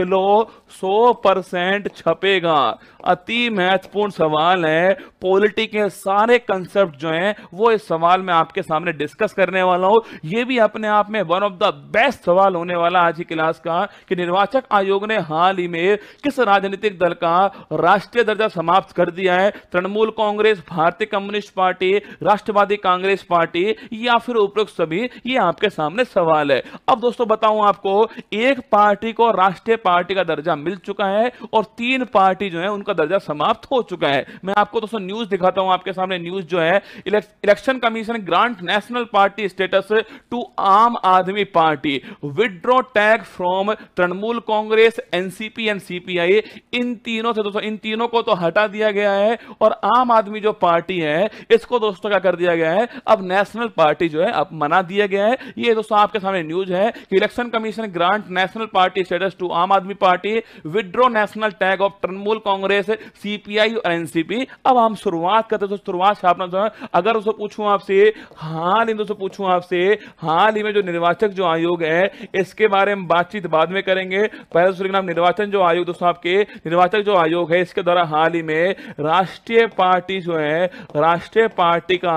लिख लो 100 परसेंट छपेगा अति महत्वपूर्ण सवाल है पॉलिटी के सारे कंसेप्ट जो हैं वो इस सवाल में आपके सामने डिस्कस करने वाला हूं ये भी अपने आप में वन ऑफ द बेस्ट सवाल होने वाला आज की क्लास का कि निर्वाचक आयोग ने हाल ही में किस राजनीतिक दल का राष्ट्रीय दर्जा समाप्त कर दिया है तृणमूल कांग्रेस भारतीय कम्युनिस्ट पार्टी राष्ट्रवादी कांग्रेस पार्टी या फिर उपरोक्त सभी ये आपके सामने सवाल है अब दोस्तों बताऊं आपको एक पार्टी को राष्ट्रीय पार्टी का दर्जा मिल चुका है और तीन पार्टी जो है उनका दर्जा समाप्त हो चुका है मैं आपको दोस्तों न्यूज दिखाता हूं आपके सामने न्यूज जो है election commission grant national party status to Aam Aadmi party withdraw tag from Trinamool Congress NCP and CPI इन तीनों से दोस्तों इन तीनों को तो हटा दिया गया है और आम आदमी जो पार्टी है इसको दोस्तों क्या कर दिया गया है अब नेशनल पार्टी जो है अब मना दिया गया है ये दोस्तों आपके सामने न्यूज है कि election commission grant national party status to Aam Aadmi party withdraw national tag of Trinamool Congress CPI और एनसीपी अब हम शुरुआत करते तो शुरुआत छापना अगर उसे पूछूं आपसे हाल ही दोस्तों पूछूं आपसे हाल ही में जो निर्वाचक जो आयोग है इसके बारे में बातचीत बाद में करेंगे पहले दोस्तों नाम निर्वाचन जो आयोग दोस्तों आपके निर्वाचक जो आयोग है इसके द्वारा हाल ही में राष्ट्रीय पार्टी जो है राष्ट्रीय पार्टी का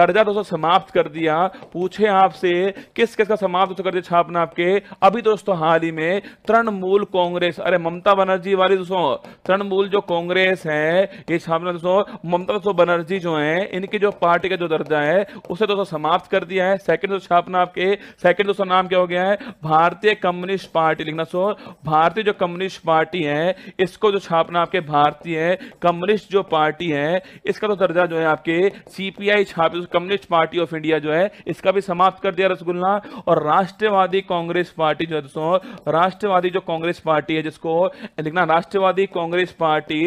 दर्जा दोस्तों समाप्त कर दिया पूछे आपसे किस किस का समाप्त कर दिया छापना आपके अभी दोस्तों हाल ही में तृणमूल तृणमूल कांग्रेस अरे ममता बनर्जी वाली दोस्तों तृणमूल जो कांग्रेस है ये सामने दोस्तों ममता दोस्तों बनर्जी जो है इनकी जो पार्टी का जो दर्जा है उसे दोस्तों समाप्त कर दिया है सेकंड दोस्तों छापना आपके सेकंड दोस्तों नाम क्या हो गया है भारतीय कम्युनिस्ट पार्टी लिखना सो भारतीय जो कम्युनिस्ट पार्टी है इसको जो छापना आपके भारतीय कम्युनिस्ट जो पार्टी है इसका तो दर्जा जो है आपके सीपीआई छाप कम्युनिस्ट पार्टी ऑफ इंडिया जो है इसका भी समाप्त कर दिया रसगुल्ला और राष्ट्रवादी कांग्रेस पार्टी जो है दोस्तों राष्ट्रवादी जो कांग्रेस पार्टी है जिसको लिखना राष्ट्रवादी कांग्रेस पार्टी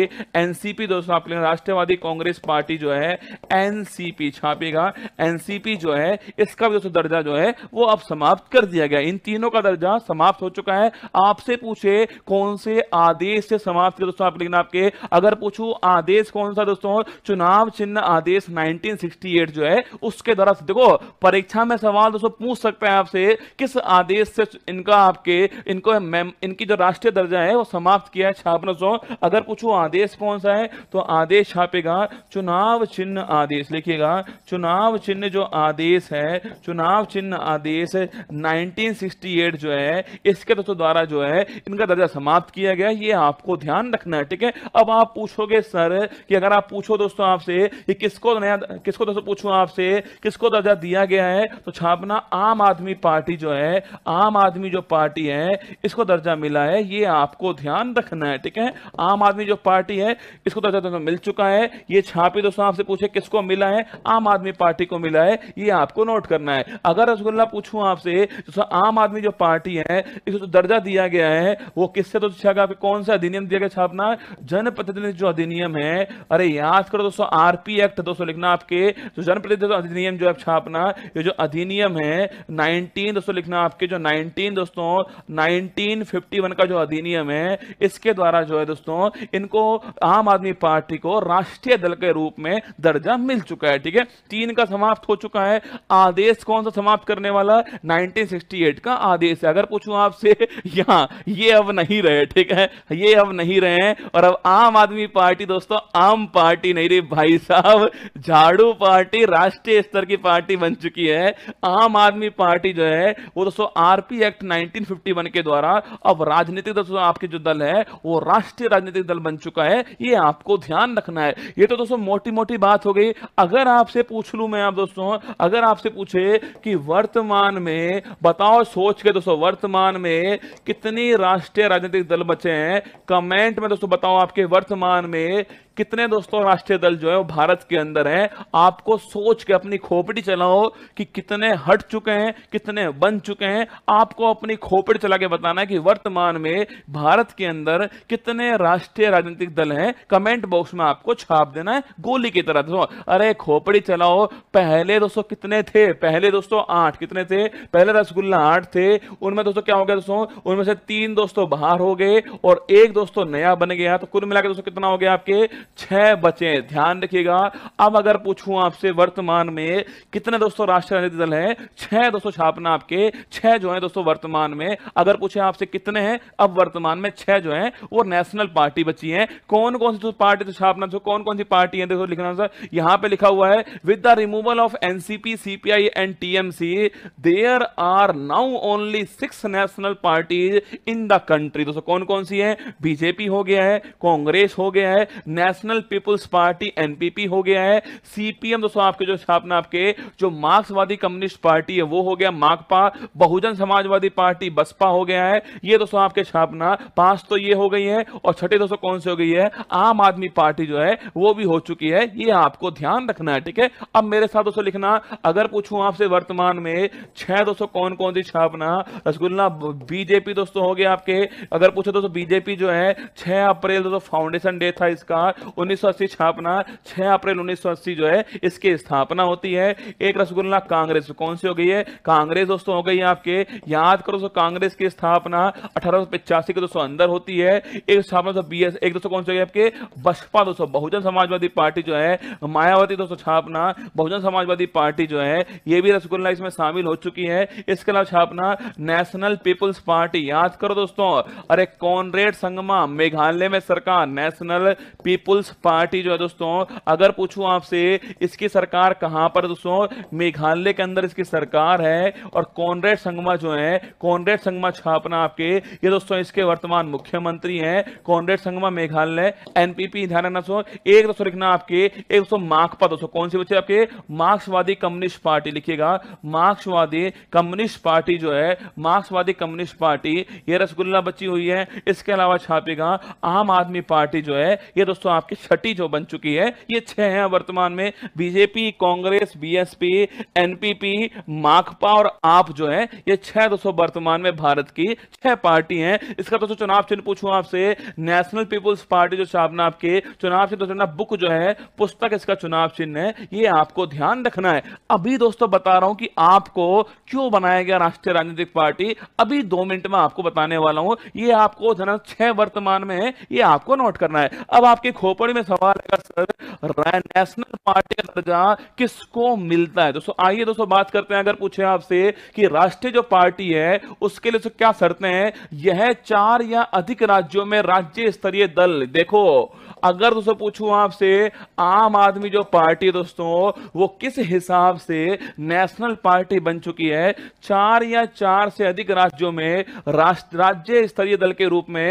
एनसीपी दोस्तों आप लिखना राष्ट्रवादी कांग्रेस पार्टी जो है एनसीपी छापेगा एनसीपी जो है इसका भी दोस्तों दर्जा जो है वो अब समाप्त कर दिया गया इन तीनों का दर्जा समाप्त हो चुका है आपसे पूछे कौन से आदेश से समाप्त किया दोस्तों आप लिखना आपके अगर पूछू आदेश कौन सा दोस्तों चुनाव चिन्ह आदेश नाइनटीन जो है उसके द्वारा देखो परीक्षा में सवाल दोस्तों पूछ सकते हैं आपसे किस आदेश से इनका आपके इनको इनकी जो राष्ट्रीय दर्जा है वो समाप्त किया है छापना सौ अगर पूछो आदेश कौन सा है तो आदेश छापेगा चुनाव चिन्ह आदेश लिखिएगा चुनाव चिन्ह जो आदेश है चुनाव चिन्ह आदेश 1968 जो है इसके तत्व द्वारा जो है इनका दर्जा समाप्त किया गया ये आपको ध्यान रखना है ठीक है अब आप पूछोगे सर कि अगर आप पूछो दोस्तों आपसे कि किसको नया किसको दोस्तों पूछूं आपसे किसको दर्जा दिया गया है तो छापना आम आदमी पार्टी जो है आम आदमी जो पार्टी है इसको दर्जा मिला है ये आपको ध्यान रखना है ठीक है आम आदमी जो पार्टी है इसको तो, तो, तो मिल चुका है ये छापी दोस्तों आपसे पूछे किसको मिला है आम आदमी पार्टी को मिला है ये आपको नोट करना है अगर रसगुल्ला पूछूं आपसे तो आम आदमी जो पार्टी है इसको तो दर्जा दिया गया है वो किससे तो छागा कौन सा अधिनियम दिया गया छापना जनप्रतिनिधि जो अधिनियम है अरे याद करो दोस्तों आरपी एक्ट दोस्तों लिखना आपके तो जो जनप्रतिनिधि अधिनियम जो है छापना ये जो अधिनियम है नाइनटीन दोस्तों लिखना आपके जो नाइनटीन दोस्तों नाइनटीन 51 का जो अधिनियम है इसके द्वारा जो है दोस्तों इनको आम आदमी पार्टी को राष्ट्रीय दल के रूप में दर्जा मिल चुका है ठीक है तीन का समाप्त हो चुका है आदेश कौन सा समाप्त करने वाला 1968 का आदेश है अगर पूछूं आपसे यहां ये अब नहीं रहे ठीक है ये अब नहीं रहे और अब आम आदमी पार्टी दोस्तों आम पार्टी नहीं रही भाई साहब झाड़ू पार्टी राष्ट्रीय स्तर की पार्टी बन चुकी है आम आदमी पार्टी जो है वो दोस्तों आरपी एक्ट 1951 के द्वारा अब राजनीतिक दल आपके जो दल है वो राष्ट्रीय राजनीतिक दल बन चुका है ये आपको ध्यान रखना है ये तो दोस्तों मोटी मोटी बात हो गई अगर आपसे पूछ लू मैं आप दोस्तों अगर आपसे पूछे कि वर्तमान में बताओ सोच के दोस्तों वर्तमान में कितनी राष्ट्रीय राजनीतिक दल बचे हैं कमेंट में दोस्तों बताओ आपके वर्तमान में कितने दोस्तों राष्ट्रीय दल जो है वो भारत के अंदर है आपको सोच के अपनी खोपड़ी चलाओ कि कितने हट चुके हैं कितने बन चुके हैं आपको अपनी खोपड़ी चला के बताना है कि वर्तमान में भारत के अंदर कितने राष्ट्रीय राजनीतिक दल हैं कमेंट बॉक्स में आपको छाप देना है गोली की तरह दोस्तों अरे खोपड़ी चलाओ पहले दोस्तों कितने थे पहले दोस्तों आठ कितने थे पहले रसगुल्ला आठ थे उनमें दोस्तों क्या हो गया दोस्तों उनमें से तीन दोस्तों बाहर हो गए और एक दोस्तों नया बन गया तो कुल मिलाकर दोस्तों कितना हो गया आपके छह बचे ध्यान रखिएगा अब अगर पूछूं आपसे वर्तमान में कितने दोस्तों राष्ट्रीय राजनीतिक दल है छह दोस्तों छापना आपके छह जो है दोस्तों वर्तमान में अगर पूछे आपसे कितने हैं अब वर्तमान में छह जो है वो नेशनल पार्टी बची है कौन कौन सी पार्टी तो छापना तो कौन कौन सी पार्टी है देखो लिखना सर यहां पर लिखा हुआ है with the removal of NCP CPI and TMC there are now only six national parties in the country दोस्तों कौन कौन सी है बीजेपी हो गया है कांग्रेस हो गया है national national people's party NPP हो गया है सीपीएम दोस्तों आपके जो स्थापना आपके जो मार्क्सवादी कम्युनिस्ट पार्टी है वो हो गया माकपा बहुजन समाजवादी पार्टी बसपा हो गया है ये दोस्तों आपके स्थापना पांच तो ये हो गई है और छठी दोस्तों कौन सी हो गई है आम आदमी पार्टी जो है वो भी हो चुकी है ये आपको ध्यान रखना है ठीक है अब मेरे साथ दोस्तों लिखना अगर पूछू आपसे वर्तमान में छह दोस्तों कौन कौन सी स्थापना रसगुल्ला बीजेपी दोस्तों हो गया आपके अगर पूछे दोस्तों बीजेपी जो है छह अप्रैल दोस्तों फाउंडेशन डे था इसका 1980 स्थापना 6 अप्रैल 1980 जो है इसकी स्थापना होती है एक रसगुल्ला कांग्रेस कौन सी हो गई है कांग्रेस दोस्तों हो गई है आपके याद करो दोस्तों कांग्रेस की स्थापना अठारह के दोस्तों अंदर होती है एक स्थापना दोस्तों बी एक दोस्तों कौन सी हो गई आपके बसपा दोस्तों बहुजन समाजवादी पार्टी जो है मायावती दोस्तों छापना बहुजन समाजवादी पार्टी जो है ये भी रसगुल्ला इसमें शामिल हो चुकी है इसके अलावा छापना नेशनल पीपुल्स पार्टी याद करो दोस्तों अरे कॉनरेड संगमा मेघालय में सरकार नेशनल पीपुल पीपुल्स पार्टी जो है दोस्तों अगर पूछूं आपसे इसकी सरकार कहां पर दोस्तों मेघालय के अंदर इसकी सरकार है और कॉनरेड संगमा जो है कॉनरेड संगमा छापना आपके ये दोस्तों इसके वर्तमान मुख्यमंत्री हैं कॉनरेड संगमा मेघालय एनपीपी ध्यान रखना दोस्तों एक दोस्तों लिखना आपके एक दोस्तों माकपा दोस्तों कौन सी बच्चे आपके मार्क्सवादी कम्युनिस्ट पार्टी लिखिएगा मार्क्सवादी कम्युनिस्ट पार्टी जो है मार्क्सवादी कम्युनिस्ट पार्टी ये रसगुल्ला बची हुई है इसके अलावा छापेगा आम आदमी पार्टी जो है ये दोस्तों आपकी छठी जो बन चुकी है ये छह हैं वर्तमान में BJP Congress BSP NPP Makpa और आप जो है ये छह दोस्तों वर्तमान में भारत की छह पार्टी हैं इसका दोस्तों चुनाव चिन्ह पूछू आपसे नेशनल पीपुल्स पार्टी जो छापना आपके चुनाव चिन्ह दोस्तों बुक जो है पुस्तक इसका चुनाव चिन्ह है ये आपको ध्यान रखना है अभी दोस्तों बता रहा हूं कि आपको क्यों बनाया गया राष्ट्रीय राजनीतिक पार्टी अभी दो मिनट में आपको बताने वाला हूं ये आपको छह वर्तमान में है ये आपको नोट करना है अब आपके खो खोपड़ी में सवाल है सर नेशनल पार्टी का दर्जा किसको मिलता है दोस्तों आइए दोस्तों बात करते हैं अगर पूछे आपसे कि राष्ट्रीय जो पार्टी है उसके लिए तो क्या शर्तें हैं यह चार या अधिक राज्यों में राज्य स्तरीय दल देखो अगर दोस्तों पूछू आपसे आम आदमी जो पार्टी दोस्तों वो किस हिसाब से नेशनल पार्टी बन चुकी है चार या चार से अधिक राज्यों में राष्ट्र राज्य स्तरीय दल के रूप में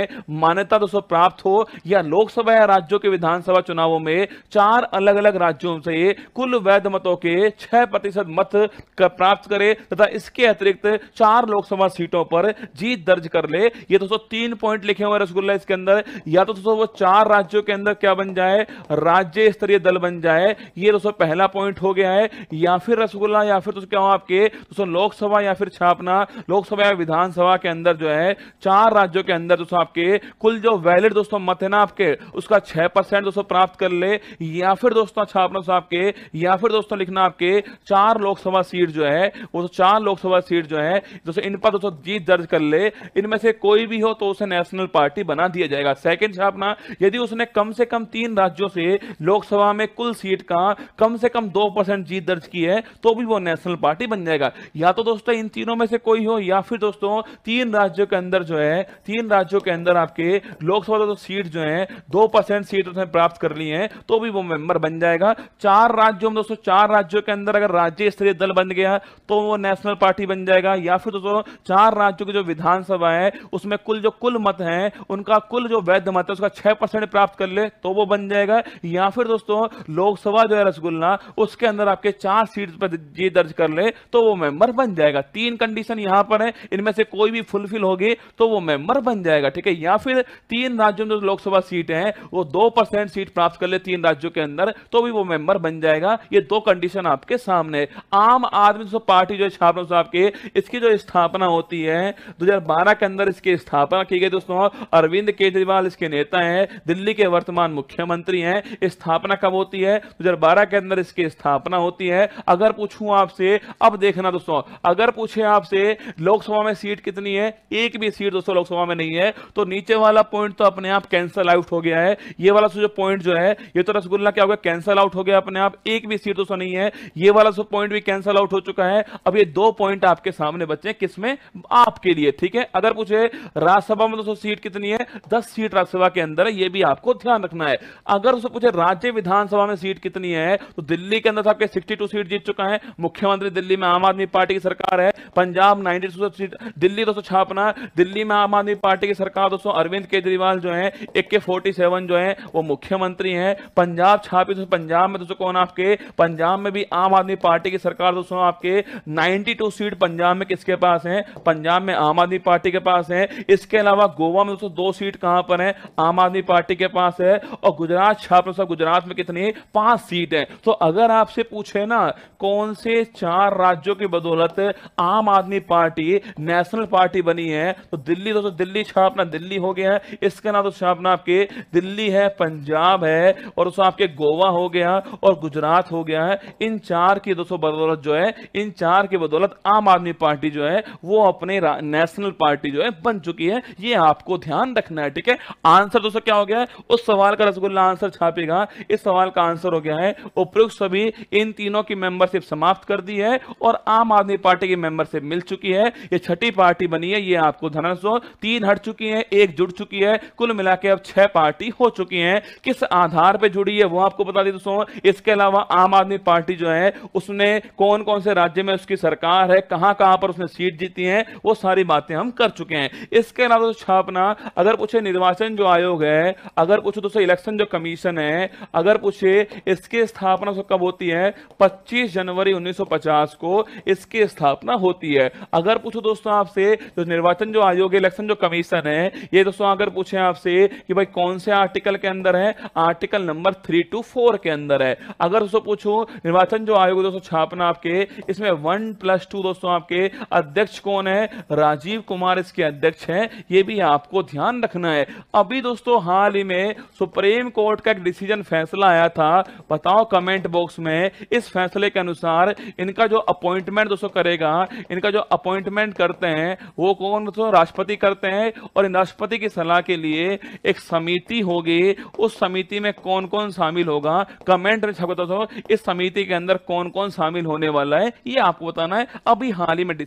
मान्यता दोस्तों प्राप्त हो या लोकसभा या राज्यों के विधानसभा चुनावों में चार अलग अलग राज्यों से कुल वैध मतों के छह प्रतिशत मत कर प्राप्त करे तथा इसके अतिरिक्त चार लोकसभा सीटों पर जीत दर्ज कर ले ये दोस्तों तीन पॉइंट लिखे हुए रसगुल्ला इसके अंदर या तो दोस्तों वो चार राज्यों के अंदर क्या बन जाए राज्य स्तरीय दल बन जाए ये दोस्तों पहला पॉइंट हो गया है या फिर रसगुल्ला या फिर तो क्या आपके दोस्तों लोकसभा या फिर छापना लोकसभा या विधानसभा के अंदर जो है चार राज्यों के अंदर दोस्तों आपके कुल जो वैलिड दोस्तों मत है ना आपके उसका छह परसेंट दोस्तों प्राप्त कर ले या फिर दोस्तों अच्छा अपना दोस्तों आपके या फिर दोस्तों लिखना आपके चार लोकसभा सीट जो है वो तो चार लोकसभा सीट जो है दोस्तों इन पर दोस्तों जीत दर्ज कर ले इनमें से कोई भी हो तो उसे नेशनल पार्टी बना दिया जाएगा सेकेंड छापना यदि उसने कम से कम तीन राज्यों से लोकसभा में कुल सीट का कम से कम दो जीत दर्ज की है तो भी वो नेशनल पार्टी बन जाएगा या तो दोस्तों इन तीनों में से कोई हो या फिर दोस्तों तीन राज्यों के अंदर जो है तीन राज्यों के अंदर आपके लोकसभा सीट जो है दो परसेंट सीट उसने प्राप्त कर ली है तो भी वो मेंबर बन जाएगा चार राज्यों में दोस्तों चार राज्यों के अंदर अगर राज्य स्तरीय दल बन गया तो वो नेशनल पार्टी बन जाएगा या फिर दोस्तों चार राज्यों की जो विधानसभा है उसमें कुल जो कुल मत है उनका कुल जो वैध मत है उसका छह प्राप्त कर ले तो वो बन जाएगा या फिर दोस्तों लोकसभा जो है रसगुल्ला उसके अंदर आपके चार सीट पर जीत दर्ज कर ले तो वो मेंबर बन जाएगा तीन कंडीशन यहां पर है इनमें से कोई भी फुलफिल होगी तो वो मेंबर बन जाएगा ठीक है या फिर तीन राज्यों में जो लोकसभा सीटें हैं वो दो परसेंट सीट प्राप्त कर ले तीन राज्यों के अंदर तो भी वो मेंबर बन जाएगा ये दो कंडीशन आपके सामने आम आदमी जो पार्टी जो छात्रों साहब के इसकी जो स्थापना होती है 2012 के अंदर इसकी स्थापना की गई दोस्तों अरविंद केजरीवाल इसके नेता हैं दिल्ली के वर्तमान मुख्यमंत्री हैं स्थापना कब होती है दो के अंदर इसकी स्थापना होती है अगर पूछूं आपसे अब देखना दोस्तों अगर पूछे आपसे लोकसभा में सीट कितनी है एक भी सीट दोस्तों लोकसभा में नहीं है तो नीचे वाला पॉइंट तो अपने आप कैंसल आउट हो गया है ये वाला जो पॉइंट जो है ये तो रसगुल्ला क्या हो गया कैंसल आउट हो गया अपने आप एक भी सीट दोस्तों नहीं है ये वाला सो पॉइंट भी कैंसल आउट हो चुका है अब ये दो पॉइंट आपके सामने बचे किसमें आपके लिए ठीक है अगर पूछे राज्यसभा में दोस्तों सीट कितनी है दस सीट राज्यसभा के अंदर है ये भी आपको ध्यान रखना है अगर उसे पूछे राज्य विधानसभा में सीट कितनी है तो दिल्ली के अंदर तो आपके सिक्सटी सीट जीत चुका है मुख्यमंत्री दिल्ली में आम आदमी पार्टी की सरकार है पंजाब नाइनटी सीट दिल्ली दोस्तों छापना दिल्ली में आम आदमी पार्टी की सरकार दोस्तों अरविंद केजरीवाल जो है एक के फोर्टी सेवन जो है वो मुख्यमंत्री हैं पंजाब छापी तो पंजाब में दोस्तों कौन आपके पंजाब में भी आम आदमी पार्टी की सरकार दोस्तों आपके 92 सीट पंजाब में किसके पास है पंजाब में आम आदमी पार्टी के पास है इसके अलावा गोवा में दोस्तों दो सीट कहां पर है आम आदमी पार्टी के पास है और गुजरात छात्र दोस्तों गुजरात में कितनी पांच सीट है तो अगर आपसे पूछे ना कौन से चार राज्यों की बदौलत आम आदमी पार्टी नेशनल पार्टी बनी है तो दिल्ली दोस्तों तो दिल्ली छापना दिल्ली हो गया है इसका नाम तो छापना आपके दिल्ली है पंजाब है और उसमें आपके गोवा हो गया और गुजरात हो गया है इन चार की दोस्तों बदौलत जो है इन चार की बदौलत आम आदमी पार्टी जो है वो अपने नेशनल पार्टी जो है बन चुकी है ये आपको ध्यान रखना है ठीक है आंसर दोस्तों क्या हो गया है उस सवाल का रसगुल्ला आंसर छापेगा इस सवाल का आंसर हो गया है उपयुक्त सभी इन तीनों की मेंबरशिप समाप्त कर दी है और आम आदमी पार्टी की मेंबरशिप मिल चुकी है ये छठी पार्टी बनी है ये आपको ध्यान तीन हट चुकी है एक जुड़ चुकी है कुल मिला अब छह पार्टी हो चुकी है हैं किस आधार पर जुड़ी है वो आपको बता दी दोस्तों इसके अलावा आम आदमी पार्टी जो है उसने कौन कौन से राज्य में उसकी सरकार है कहां कहां पर उसने सीट जीती है वो सारी बातें हम कर चुके हैं इसके अलावा दोस्तों छापना अगर पूछे निर्वाचन जो आयोग है अगर पूछे दोस्तों इलेक्शन जो कमीशन है अगर पूछे इसकी स्थापना कब होती है पच्चीस जनवरी उन्नीस को इसकी स्थापना होती है अगर पूछो दोस्तों आपसे जो तो निर्वाचन जो आयोग इलेक्शन जो कमीशन है ये दोस्तों अगर पूछे आपसे कि भाई कौन से आर्टिकल के अंदर अंदर है article number three two four के अंदर है अगर दोस्तों पूछूं निर्वाचन जो आयोग दोस्तों छापना आपके इसमें वन प्लस टू दोस्तों आपके अध्यक्ष कौन है राजीव कुमार इसके अध्यक्ष हैं ये भी आपको ध्यान रखना है अभी दोस्तों हाल ही में सुप्रीम कोर्ट का एक डिसीजन फैसला आया था बताओ कमेंट बॉक्स में इस फैसले के अनुसार इनका जो अपॉइंटमेंट दोस्तों करेगा इनका जो अपॉइंटमेंट करते हैं वो कौन दोस्तों राष्ट्रपति करते हैं और राष्ट्रपति की सलाह के लिए एक समिति होगी उस समिति में कौन कौन शामिल होगा कमेंट में छपता तो इस समिति के अंदर कौन कौन शामिल होने वाला है ये आपको बताना है अभी हाल ही में